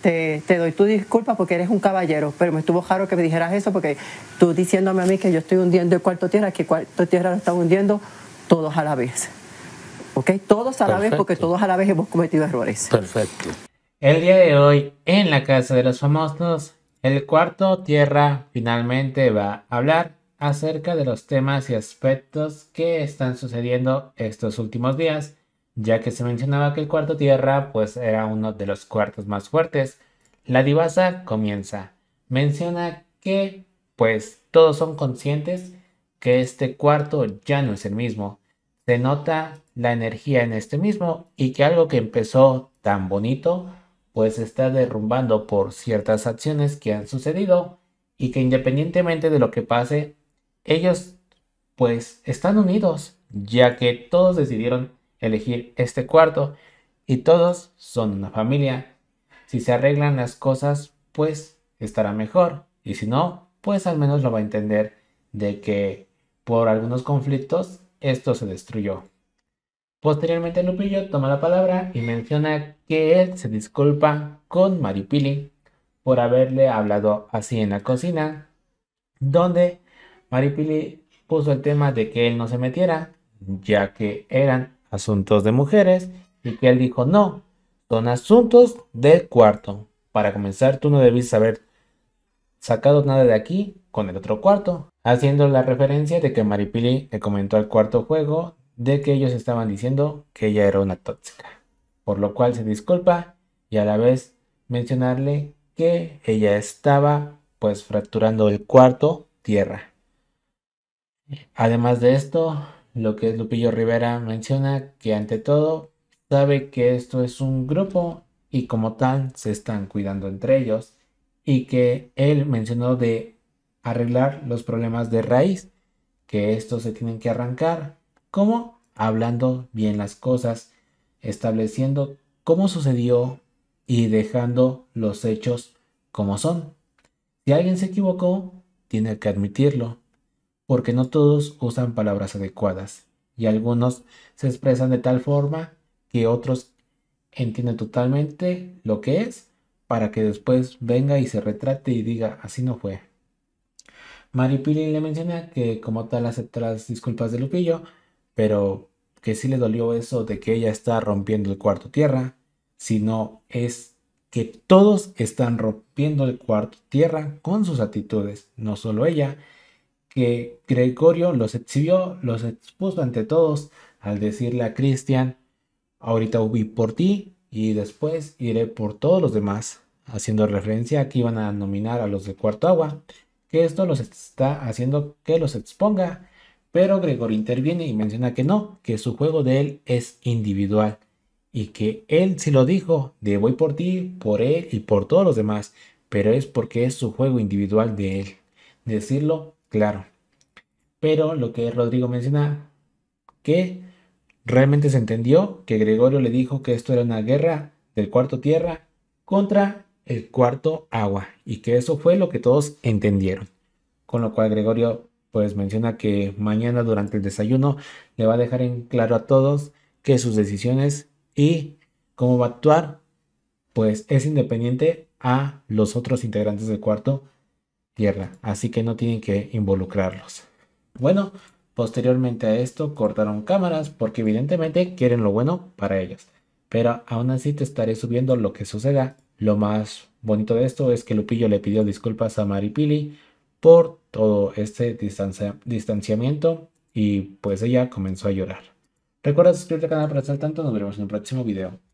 te, doy tu disculpa porque eres un caballero, pero me estuvo raro que me dijeras eso porque tú diciéndome a mí que yo estoy hundiendo el cuarto tierra, que cuarto tierra lo está hundiendo todos a la vez. ¿Ok? Todos a la vez porque todos a la vez hemos cometido errores. Perfecto. El día de hoy, en la Casa de los Famosos, el cuarto tierra finalmente va a hablar acerca de los temas y aspectos que están sucediendo estos últimos días ya que se mencionaba que el cuarto tierra pues era uno de los cuartos más fuertes. La divasa comienza. Menciona que pues todos son conscientes que este cuarto ya no es el mismo. Se nota la energía en este mismo y que algo que empezó tan bonito pues está derrumbando por ciertas acciones que han sucedido y que independientemente de lo que pase, ellos pues están unidos, ya que todos decidieron elegir este cuarto y todos son una familia. Si se arreglan las cosas, pues estará mejor y si no, pues al menos lo va a entender de que por algunos conflictos esto se destruyó. Posteriormente Lupillo toma la palabra y menciona que él se disculpa con Maripili por haberle hablado así en la cocina, donde Maripili puso el tema de que él no se metiera, ya que eran asuntos de mujeres, y que él dijo, no, son asuntos del cuarto. Para comenzar, tú no debes haber sacado nada de aquí con el otro cuarto, haciendo la referencia de que Maripili le comentó al cuarto juego de que ellos estaban diciendo que ella era una tóxica, por lo cual se disculpa y a la vez mencionarle que ella estaba pues fracturando el cuarto tierra. Además de esto, lo que Lupillo Rivera menciona que ante todo sabe que esto es un grupo y como tal se están cuidando entre ellos y que él mencionó de arreglar los problemas de raíz, que estos se tienen que arrancar, como hablando bien las cosas, estableciendo cómo sucedió y dejando los hechos como son. Si alguien se equivocó, tiene que admitirlo porque no todos usan palabras adecuadas y algunos se expresan de tal forma que otros entienden totalmente lo que es para que después venga y se retrate y diga así no fue. Mari Pili le menciona que como tal acepta las disculpas de Lupillo, pero que sí le dolió eso de que ella está rompiendo el cuarto tierra, sino es que todos están rompiendo el cuarto tierra con sus actitudes, no solo ella, que Gregorio los exhibió, los expuso ante todos al decirle a Cristian, ahorita voy por ti y después iré por todos los demás, haciendo referencia a que iban a nominar a los de Cuarto Agua, que esto los está haciendo que los exponga, pero Gregorio interviene y menciona que no, que su juego de él es individual y que él sí lo dijo, de voy por ti, por él y por todos los demás, pero es porque es su juego individual de él. Decirlo claro. Pero lo que Rodrigo menciona, que realmente se entendió que Gregorio le dijo que esto era una guerra del cuarto tierra contra el cuarto agua y que eso fue lo que todos entendieron. Con lo cual Gregorio pues menciona que mañana durante el desayuno le va a dejar en claro a todos que sus decisiones y cómo va a actuar pues es independiente a los otros integrantes del cuarto tierra, así que no tienen que involucrarlos. Bueno, posteriormente a esto cortaron cámaras porque evidentemente quieren lo bueno para ellos Pero aún así te estaré subiendo lo que suceda. Lo más bonito de esto es que Lupillo le pidió disculpas a Maripili por todo este distanciamiento y pues ella comenzó a llorar. Recuerda suscribirte al canal para estar al tanto, nos veremos en el próximo video.